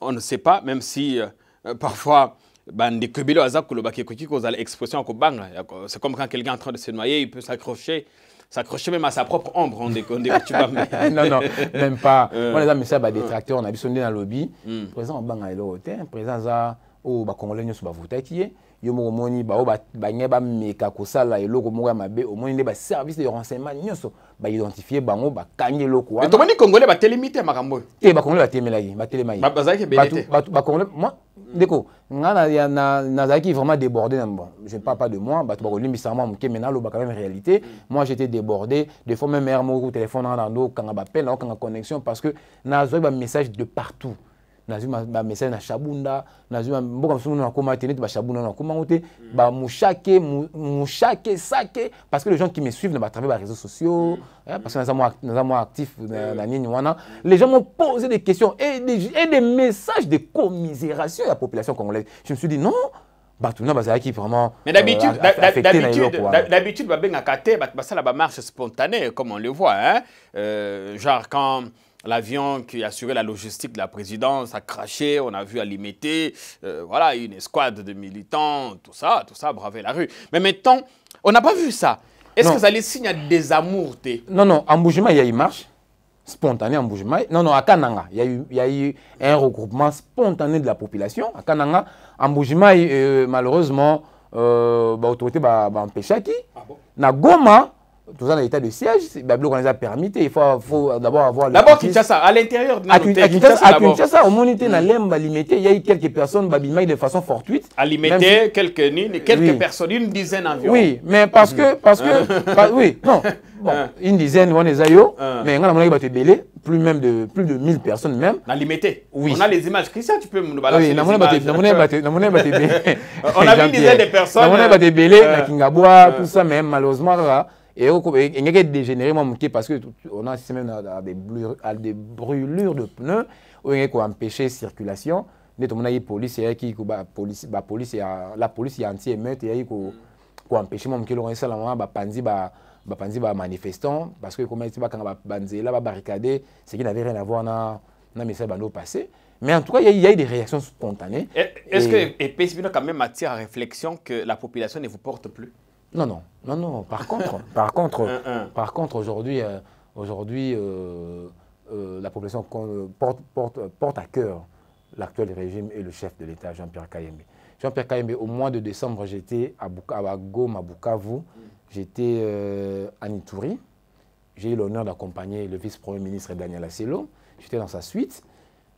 on, ne sait pas, même si euh, euh, parfois bandeko ebele aza kolobaka ekoki kozala l'expression ya kobanga c'est comme quand quelqu'un en train de se noyer il peut s'accrocher s'accrocher même à sa propre ombre on ndeko non non même pas euh. bah, des tracteurs on a na biso dans le lobby. Hmm. présent obanga à l'hôtel présent aza oyo oh, bakongolais nyonso bavotaki ye yo moko omoni bao bangai bameka kosala eloko moko ya mabe omoni ba service de renseignement ba identifier bango bakangi eloko wana tomoni congolais ba te makambo oyo eh, te ba ba congolais moi ndeko na nazalaki vraiment débordé bon je ne parle pas de moi bato bakolimbisaka mwa moke lo ba quand même réalité moi j'étais débordé des fois même mare mon téléphone nanga na ndo okanga bapele na connexion parce que na ba message de partout nazwi bamessage na shabunda nazima mboka mosusu nakoma te neti bashabunda nakomango te ba mushake sake parce que les gens qui me suivent na les réseaux sociaux hein, parce que naza mwa actif na nini wana les gens m'ont posé des questions et des, et des messages de commisération à la population congolaise je me suis dit non bato na qui vraiment mais d'habitude euh, d'habitude babengaka ba bato ça marche spontanée comme on le voit hein? Euh, genre quand L'avion qui assurait la logistique de la présidence a craché, on a vu à limiter, e euh, voilà, une escouade de militants, tout ça, tout ça, braver la rue. Mais mettons, on n'a pas vu ça. Est-ce que ça les signe des amours Non, non, en Boujima, il y a eu marche spontanée en bougement. Non, non, à Kananga, il y, a eu, un regroupement spontané de la population. À Kananga, en Boujima, euh, malheureusement, l'autorité euh, bah, a bah, bah empêché qui. Ah Na Goma, toza na état de siège babiloko wana eza permis te faut d'abord avoir d'abord kinshasa à l'intérieur kinshasa omoni te na lemba limité il y a eu quelques personnes babimaki de façon fortuite à limité quelques nini quelques oui. personnes une dizaine environ oui mais parce que mm. parce que par, oui non bon, mm. une dizaine wana eza yo mais nga namonaki bato ebele plus même de plus de 1000 personnes même na limité oui on a les images Christian tu peux nous balancer oui, namonaki bato namonaki bato namonaki bato ebele on a une dizaine de personnes namonaki bato ebele na mm. kingabwa tout ça mais malheureusement kaka Il y a dégénéré mon moutier parce qu'on assiste même à des, brûlures, à des brûlures de pneus où il y a empêché la circulation. Nous avons police et qui police la police la police anti émeute et qui empêché mon moutier Laurent Salama ba panzi ba ba panzi ba manifestant parce que comme il ba quand ba banzi là ba barricadé ce qui n'avait rien à voir na na message bando passé. Mais en tout cas, il y, y, a eu des réactions spontanées. Eh, est-ce et... que et quand même attire à réflexion que la population ne vous porte plus Non, non, non, non. Par contre, par contre, par contre, aujourd'hui, aujourd'hui, la population porte, porte, porte à cœur l'actuel régime et le chef de l'État, Jean-Pierre Kayembe. Jean-Pierre Kayembe, au mois de décembre, j'étais à, à, à Bukavu, j'étais à Nitouri. J'ai eu l'honneur d'accompagner le vice-premier ministre Daniel Asselo. J'étais dans sa suite.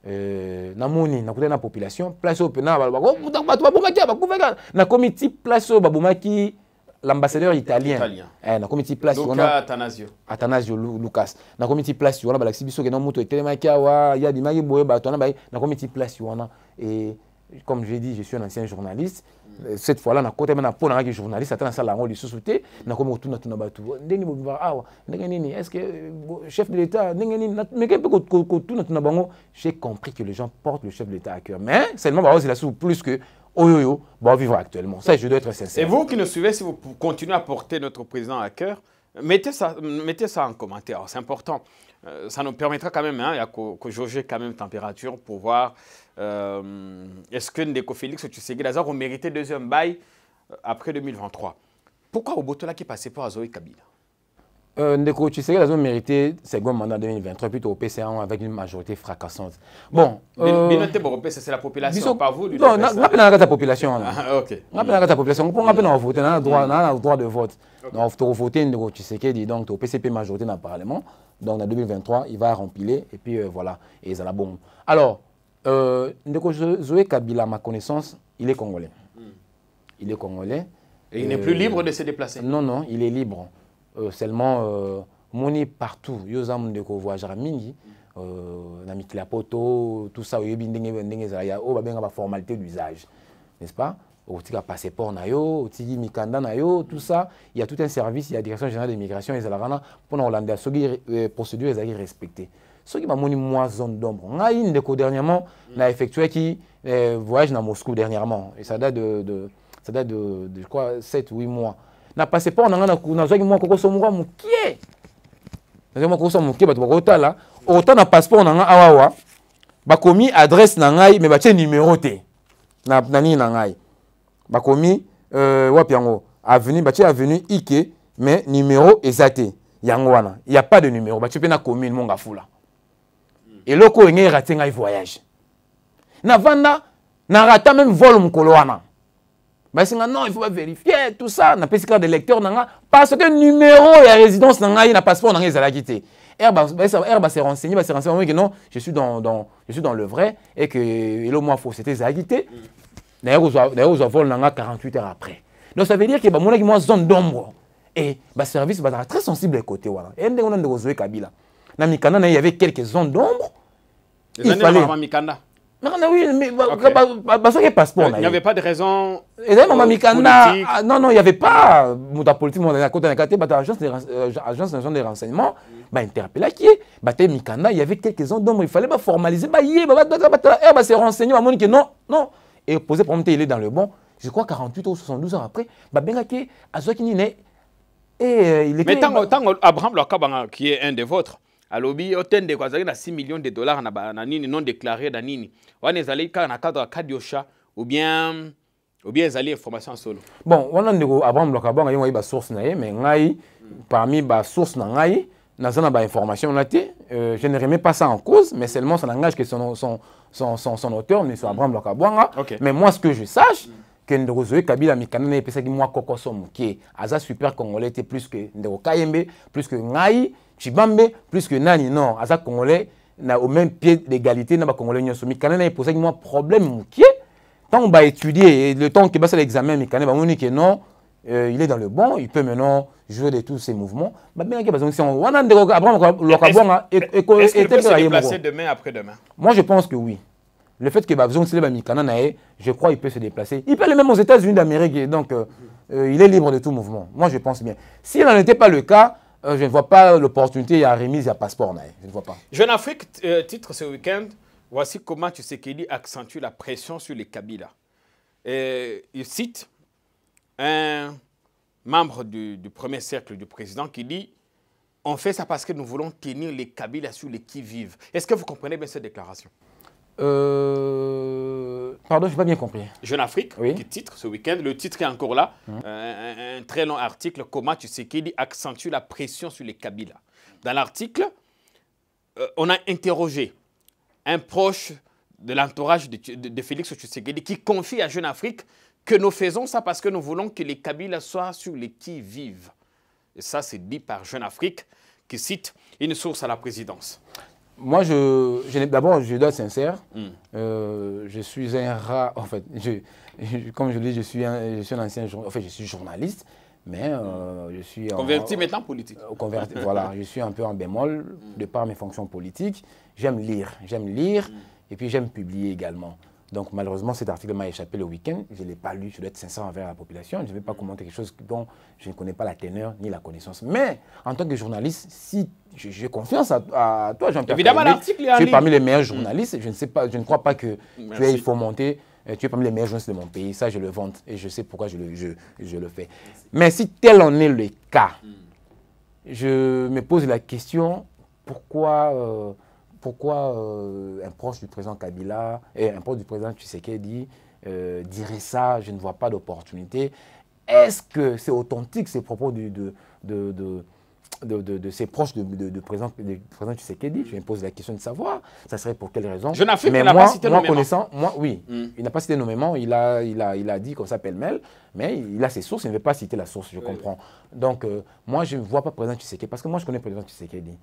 namoni dans na population place la mpena balobaka bato comité na place au babomaki l'ambassadeur italien, italien. Eh, nakomi ti place wana Atanasio Atanasio Lucas nakomi ti place wana balakisi biso ke na moto etelemaki awa ya bimaki boye bato wana baye nakomi ti place wana et comme j'ai dit je suis un ancien journaliste mm. euh, cette fois-là nakotami na mpo nangaki journaliste ata nasala yango lisusu te nakomi kotuna tuna bato ndenge bobimaka awa ndenge nini est ce que chef de l'état ndenge nini meke mpe kotuna tuna bango j'ai compris que les gens portent le chef de l'état à cœur mais seulement bah, la sous plus que au oh, yo-yo, bon, vivre actuellement. Ça, je dois être sincère. Et vous qui nous suivez, si vous continuez à porter notre président à cœur, mettez ça, mettez ça en commentaire, c'est important. Euh, ça nous permettra quand même, hein, de jauger quand même température pour voir euh, est-ce que Ndeko Félix ou Tshisekedi Lazare ont mérité deuxième bail euh, après 2023. Pourquoi Obotola qui passait pas à Kabila euh, Ndeko Tshisekedi a mérité second mandat 2023 plutôt au PCA avec une majorité fracassante. Bon, euh, c'est la population, pas vous. Non, rappelez la population. Ah, ok. Rappelez la population. On peut rappeler dans voter, on a le droit de vote. Donc, tu as voté Ndeko Tshisekedi, donc au PCP majorité dans le Parlement. Donc, en 2023, il va remplir et puis euh, voilà, et ça la bombe. Alors, euh, Ndeko Zoé Kabila, à ma connaissance, il est congolais. Hmm. Il est congolais. Et il n'est plus euh, libre de se déplacer. Non, non, il est libre. Euh, seulement euh, moni partout yo za munde ko voyagera mingi euh, na mikili ya poto tout ça oyebi ndenge ndenge ezala ya oyo oh, babenga baformalité d'usage n'est-ce pas otika passeport na yo otiki mikanda na yo tout ça il y a tout un service ya direction générale de migration ezalaka wana mpona kolandela soki procédure ezalaki respecté soki bamoni mwa zone d'ombre ngai ndeko dernièrement mm. na effectuaki voyage na moscou dernièrement ça date de, de, ça date de, de je crois 7 8 mois na passeport na nga nazwaki mwa kokoso moko ya mokie nazwaki mwa kokoso ya mokie bato bakotala ota na passeport na nga awawa bakomi adresse na ngai me batie numéro te na nini na ngai bakomi euh, wapi yango avenue batie avenue ike me numéro eza te yango wana ya pas de numéro batie mpe na commune mongafula eloko oyo ngai erate ngai voyage navanda narata meme vol mokolo wana Mais bah, c'est non, il faut pas vérifier tout ça. On a pas de lecteur parce que numéro et la résidence nanga, il n'a passeport nanga, ils allaient quitter. Herba bah, s'est renseigné, bah s'est renseigné que non, je suis dans, dans, je suis dans le vrai et que au moins faux, c'était Zagité. D'ailleurs, ils ont volé 48 heures après. Donc ça veut dire que bah, mon moi zone d'ombre et bah service bah très sensible à côté voilà. Et on a des Kabila. Dans Mikanda, il y avait quelques zones d'ombre. Il fallait. Non, non, oui, mais okay. passeport. Il n'y avait pas de raison. Et là, maman Mikana, ah, non, non, il n'y avait pas. Mouta euh, politique, mon côté, euh, agence nationale des renseignements, mm. bah interpellé qui est, bah Mikana, il y avait quelques uns d'hommes, il fallait pas formaliser, bah yé, bah bah eh, c'est renseigné, maman que non, non, et poser problème, il est dans le bon. Je crois 48 ou 72 heures après, bah ben qui, à qui n'est, et il était. Mais tant Abraham Lakabanga, qui est un des vôtres. alobi otende ko azali na 6 millions de dollars na, ba, na nini non déclaré na nini wana ezali ka na cadre ya kadi ou bien ou bien ezali information solo bon wana ndeko abraham loka bonga ye ba source na ye mais ngai parmi source na ngai naza na information na te euh, je ne remets pas ça en cause mais seulement son langage que son, son, son, son, son auteur son abraham mm. loka mais moi ce que je sache mm. ke ndeko zoye kabila mikanda na epesaki moi kokoso moke aza super congolais était plus que ndeko kayembe plus que ngai Chibambe plus que Nani non ça congolais na au même pied d'égalité na pas congolais nyonso mikana na pose un problème est tant va étudier le temps passe à l'examen bah, que non euh, il est dans le bon il peut maintenant jouer de tous ses mouvements Mais bah, bien que besoin de on et déplacer demain après demain moi je pense que oui le fait que Babzon Sileba Mikana eh, je crois qu'il peut se déplacer. Il peut aller même aux États-Unis d'Amérique, donc euh, euh, il est libre de tout mouvement. Moi, je pense bien. Si n'en n'était pas le cas, euh, je ne vois pas l'opportunité à remise à passeport. Je ne vois pas. Jeune Afrique euh, titre ce week-end. Voici comment tu sais qu'il accentue la pression sur les Kabila. il cite un membre du, du, premier cercle du président qui dit On fait ça parce que nous voulons tenir les Kabila sur les qui-vivent. Est-ce que vous comprenez bien cette déclaration euh, pardon, je n'ai pas bien compris. Jeune Afrique, qui titre ce week-end. Le titre est encore là. Hum. Euh, un, très long article. Comment Tshisekedi accentue la pression sur les Kabila. Dans l'article, euh, on a interrogé un proche de l'entourage de, Félix Tshisekedi qui confie à Jeune Afrique que nous faisons ça parce que nous voulons que les Kabila soient sur les qui vivent. Et ça, c'est dit par Jeune Afrique qui cite une source à la présidence moi, je, je d'abord, je dois être sincère. Mm. Euh, je suis un rat, en fait. comme je le dis, je suis un, je suis un ancien en fait, je suis journaliste, mais euh, je suis... Converti maintenant politique. Euh, converti, voilà, je suis un peu en bémol mm. de par mes fonctions politiques. J'aime lire, j'aime lire mm. et puis j'aime publier également. Donc malheureusement, cet article m'a échappé le week-end. Je ne l'ai pas lu, je dois être sincère envers la population. Je ne vais pas commenter quelque chose dont je ne connais pas la teneur ni la connaissance. Mais en tant que journaliste, si j'ai confiance à, toi, Jean-Pierre. Évidemment, l'article est Tu es parmi les meilleurs mm. journalistes. Je ne, sais pas, je ne crois pas que tu aies fomenté. Euh, tu es parmi les meilleurs journalistes de mon pays. Ça, je le vante et je sais pourquoi je le, fais. Mais si tel en est le cas, mm. je me pose la question pourquoi. Euh, pourquoi euh, un proche du président Kabila et un proche du président Tshisekedi euh, dirait ça, je ne vois pas d'opportunité Est-ce que c'est authentique ces propos de, de, ses proches de, de, président, Tshisekedi. Je me pose la question de savoir, ça serait pour quelles raisons ?– Je n'ai pas cité moi nommément. Connaissant, moi, oui, mm. il n'a pas cité nommément, il a, il a, il a dit qu'on s'appelle Mel, mais il a ses sources, il ne veut pas citer la source, je comprends. Donc, euh, moi, je ne vois pas président Tshisekedi, parce que moi, je connais président Tshisekedi.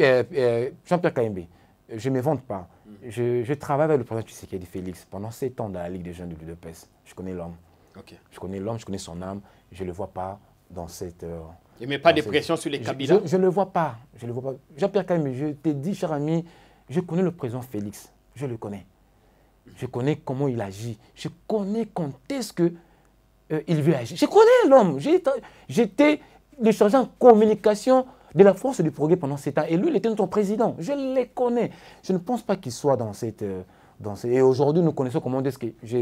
Euh, Jean-Pierre Kaimbe, je ne me vante pas. Je, travaille avec le président Tshisekedi Félix pendant 7 ans dans la Ligue des jeunes de Ludopez. Je connais l'homme. Je connais l'homme, je connais son âme. Je ne le vois pas dans cette. il euh, ne met pas de pression sur les cabinets Je ne le vois pas. Je le vois Jean-Pierre Kaimbe, je t'ai dit, cher ami, je connais le président Félix. Je le connais. Je connais comment il agit. Je connais quand est-ce que euh, il veut agir. Je connais l'homme. J'étais le chargé en communication de la force du progrès pendant ces temps. Et lui, il était notre président. Je les connais. Je ne pense pas qu'il soit dans cette... Euh, dans Et aujourd'hui, nous connaissons comment est-ce que... Je,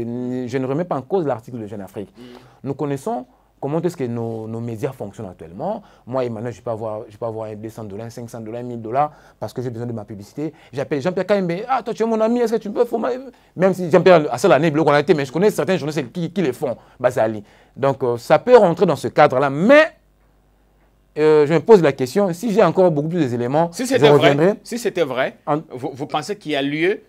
je, ne remets pas en cause l'article de Jeune Afrique. Mm. Nous connaissons comment est-ce que nos, nos, médias fonctionnent actuellement. Moi, Emmanuel, je peux avoir, je peux avoir 200 dollars, 500 dollars, 1000 dollars parce que j'ai besoin de ma publicité. J'appelle Jean-Pierre Kaimbe. Ah, toi, tu es mon ami, est-ce que tu peux Même si Jean-Pierre, à on l'année, il mais je connais certains journalistes qui, qui les font, Basali. Donc, euh, ça peut rentrer dans ce cadre-là, mais euh, je me pose la question, si j'ai encore beaucoup plus d'éléments, si je reviendrai. si c'était vrai, vous, pensez qu'il y a lieu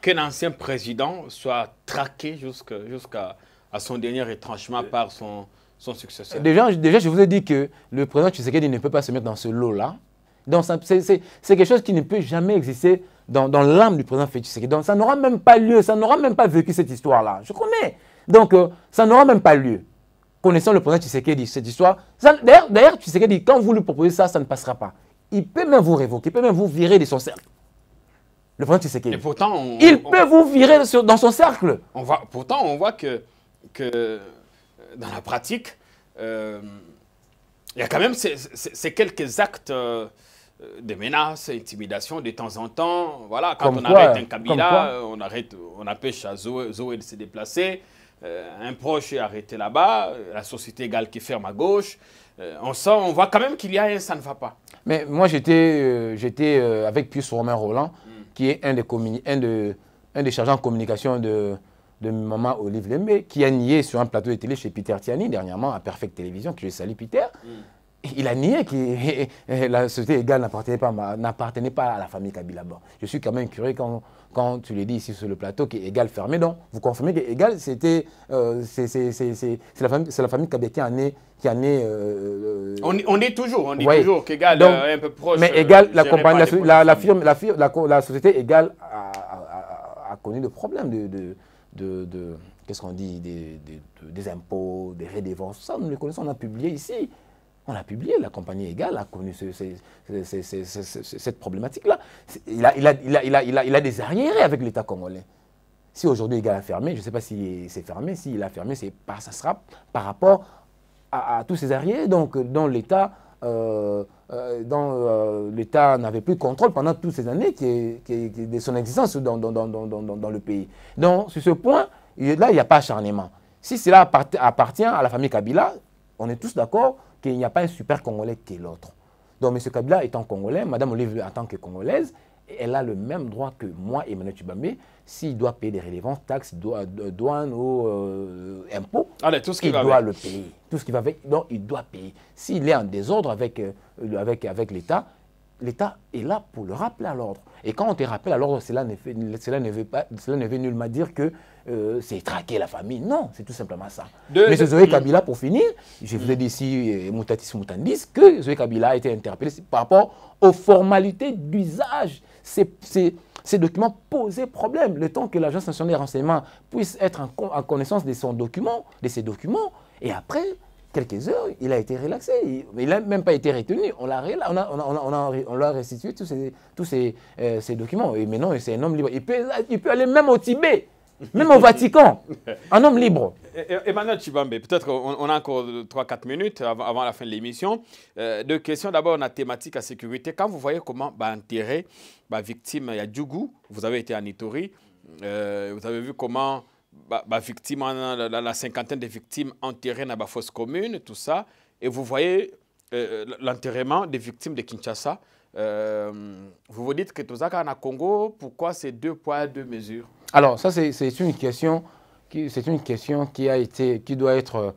qu'un ancien président soit traqué jusqu'à son dernier retranchement euh, par son, son successeur déjà, déjà, je vous ai dit que le président Tshisekedi ne peut pas se mettre dans ce lot-là. Donc, c'est quelque chose qui ne peut jamais exister dans, dans l'âme du président Tshisekedi. Donc, ça n'aura même pas lieu, ça n'aura même pas vécu cette histoire-là. Je connais. Donc, euh, ça n'aura même pas lieu connaissant le président Tshisekedi, cette histoire, d'ailleurs, dit, quand vous lui proposez ça, ça ne passera pas. Il peut même vous révoquer, il peut même vous virer de son cercle. Le président Tshisekedi. Et pourtant, il peut vous virer dans son cercle. On pourtant, on voit que, que euh, dans la pratique, euh, il y a quand même ces, quelques actes euh, de menaces, intimidations de temps en temps. Voilà, quand on arrête un Kabila, on, arrête, on empêche à Zoé de se déplacer. Euh, un proche est arrêté là-bas, euh, la société égale qui ferme à gauche. Euh, on sent, on voit quand même qu'il y a un ça ne va pas. Mais moi, j'étais j'étais avec Pius Romain Roland, hmm. qui est un des, un, de, un des chargés en communication de, de maman Olive Lembe, qui a nié sur un plateau de télé chez Peter Tiani dernièrement à Perfect Télévision, que je salue Peter, hmm il a nié que la société égale n'appartenait pas, à la famille Kabila. je suis quand même curieux quand, tu le dis ici sur le plateau que Égal fermé. Donc, vous confirmez que Égal, c'était, euh, c'est la famille, c'est la famille qui en est, qui en euh, on, est toujours, on dit toujours qu'Égal est euh, un peu proche. Mais Égal, la compagnie, la, firme, la, la, société égale a, connu des problèmes de, de, de, qu'est-ce qu'on dit, des, des, des impôts, des redevances. Ça, nous les connaissons, on a publié ici. On l'a publié, la compagnie Egal a connu cette problématique-là. Il a, il, a, il, a, il a, des arriérés avec l'État congolais. Si aujourd'hui Egal a fermé, je ne sais pas si s'est fermé, s'il a fermé, pas ça sera par rapport à, tous ces arriérés donc, dont l'État euh, euh, euh n'avait plus contrôle pendant toutes ces années qui, de son existence dans, dans, dans, dans, le pays. Donc, sur ce point, là, il n'y a pas acharnement. Si cela appartient à la famille Kabila, on est tous d'accord qu'il n'y a pas un super Congolais qui l'autre. Donc M. Kabila étant Congolais, Mme Olive en tant que Congolaise, elle a le même droit que moi, et Emmanuel si s'il doit payer des relevances, taxes, euh, douanes ou euh, impôts, il doit le payer. Tout donc il doit payer. S'il est en désordre avec, euh, avec, avec l'État, l'État est là pour le rappeler à l'ordre. Et quand on te rappelle à l'ordre, cela ne, veut pas, cela ne veut nullement dire que euh, c'est traquer la famille. Non, c'est tout simplement ça. Mais Zoé mm. Kabila, pour finir, je vous ai mm. dit ici, euh, mutatis Moutandis, que Zoé Kabila a été interpellé par rapport aux formalités d'usage. ces documents posaient problème. Le temps que l'Agence nationale des renseignements puisse être en, connaissance de, son document, de ses documents, et après, quelques heures, il a été relaxé. Il n'a même pas été retenu. On l'a on a, restitué tous, ces, tous euh, ces, documents. Et maintenant, c'est un homme libre. Il peut, aller même au Tibet. Même au Vatican, un homme libre. Emmanuel Chibambe, peut-être on a encore 3-4 minutes avant la fin de l'émission. Euh, deux questions. D'abord, on a thématique à sécurité. Quand vous voyez comment bah, enterrer bah, victime, il y a Djougou, vous avez été à Nitori, euh, vous avez vu comment bah, bah la, cinquantaine de victimes enterrées dans la fosse commune, tout ça. Et vous voyez euh, l'enterrement des victimes de Kinshasa. Euh, vous vous dites que tout ça, en Congo, pourquoi ces deux poids, deux mesures Alors, ça, c'est une question qui, c'est une question qui a été, qui doit être,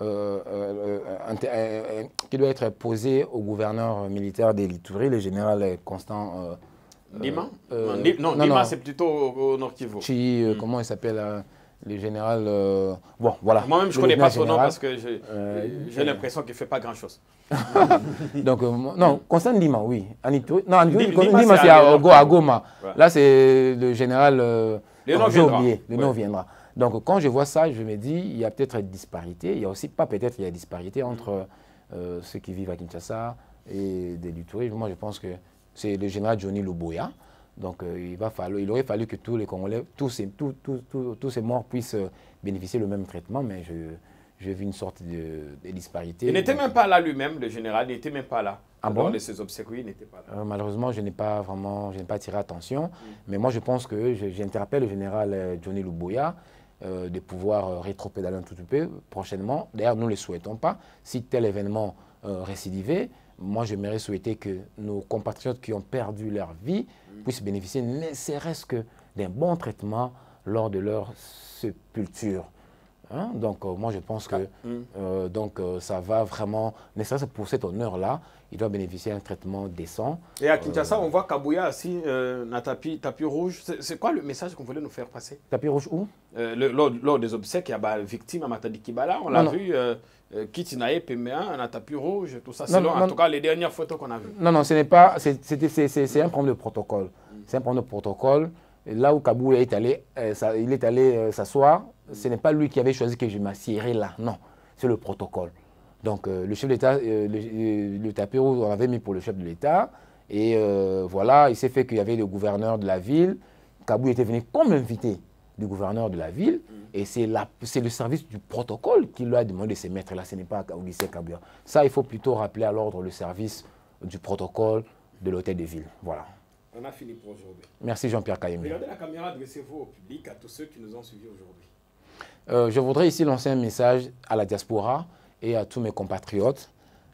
euh, qui doit être posée au gouverneur militaire des Litouri, le général Constant. Nima Non, non, c'est plutôt au, Nord Kivu. Mm. comment il s'appelle le général. Euh, bon, voilà. Moi-même, je ne connais pas son nom parce que j'ai euh, l'impression qu'il ne fait pas grand-chose. Donc, euh, non, concernant Lima, oui. non, Lima, c'est à, Goma. Là, c'est le général. le nom viendra. le nom viendra. Donc, quand je vois ça, je me dis, il y a peut-être une disparité. Il n'y a aussi, pas peut-être, il y a disparité mm. entre ceux qui vivent à Kinshasa et des du Moi, je pense que c'est le général Johnny Loboya. Donc euh, il, va falloir, il aurait fallu que tous les Congolais, tous ces, morts puissent euh, bénéficier le même traitement, mais je, j'ai vu une sorte de, disparité. Il n'était même pas là lui-même, le général n'était même pas là. Ah bon ses obsèques, n'était pas là. Euh, malheureusement, je n'ai pas vraiment, je tiré attention. Mm. Mais moi, je pense que j'interpelle le général Johnny Louboya de pouvoir rétropédaler un tout petit peu prochainement. D'ailleurs, nous ne le souhaitons pas. Si tel événement récidivait... Moi, j'aimerais souhaiter que nos compatriotes qui ont perdu leur vie puissent bénéficier ne serait-ce que d'un bon traitement lors de leur sépulture. Hein? Donc, euh, moi, je pense que ah, euh, hmm. donc, euh, ça va vraiment, ne serait-ce pour cet honneur-là, il doit bénéficier d'un traitement décent. Et à Kinshasa, on voit Kabouya assis un tapis, tapis rouge. C'est quoi le message qu'on voulait nous faire passer Tapis rouge où le, lors, des obsèques, il y a bah, victime à Matadi Kibala, on l'a vu, kiti na pas mis un tapis rouge tout ça c'est en tout cas les dernières photos qu'on a vues. Non non, ce n'est pas c'est un problème de protocole. C'est un problème de protocole. là où Kabou est allé, euh, il est allé euh, s'asseoir, ce n'est pas lui qui avait choisi que je m'assierais là. Non, c'est le protocole. Donc euh, le chef de l'État, le, tapis rouge, on l'avait mis pour le chef de l'État. Et voilà, il s'est fait qu'il y avait le gouverneur de la ville. Kabou était venu comme invité du gouverneur de la ville. Mm. Et c'est le service du protocole qui lui a demandé de se mettre là. Ce n'est pas lycée Kabuya. Ça, il faut plutôt rappeler à l'ordre le service du protocole de l'hôtel de ville. Voilà. On a fini pour aujourd'hui. Merci Jean-Pierre Caimé. Regardez la caméra, adressez-vous au public, à tous ceux qui nous ont suivis aujourd'hui. Euh, je voudrais ici lancer un message à la diaspora et à tous mes compatriotes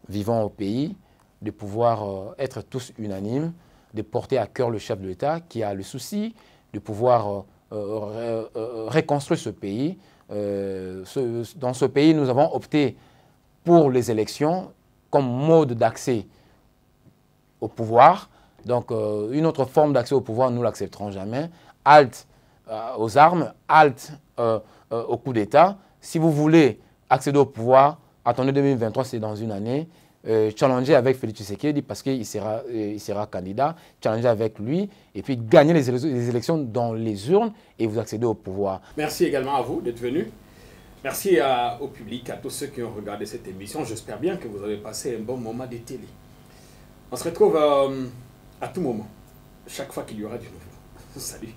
vivant au pays de pouvoir euh, être tous unanimes, de porter à cœur le chef de l'État qui a le souci de pouvoir euh, euh, euh, reconstruire ce pays. Euh, dans ce pays, nous avons opté pour les élections comme mode d'accès au pouvoir. Donc, une autre forme d'accès au pouvoir, nous l'accepterons jamais. Halte aux armes, halte au coup d'État. Si vous voulez accéder au pouvoir, attendez 2023, c'est dans une année. Euh, challenger avec Félix Tshisekedi parce qu'il sera, euh, sera candidat, challenger avec lui et puis gagner les, élections dans les urnes et vous accéder au pouvoir. Merci également à vous d'être venu. Merci au public, à tous ceux qui ont regardé cette émission. J'espère bien que vous avez passé un bon moment de télé. On se retrouve euh, à tout moment, chaque fois qu'il y aura du nouveau. Salut.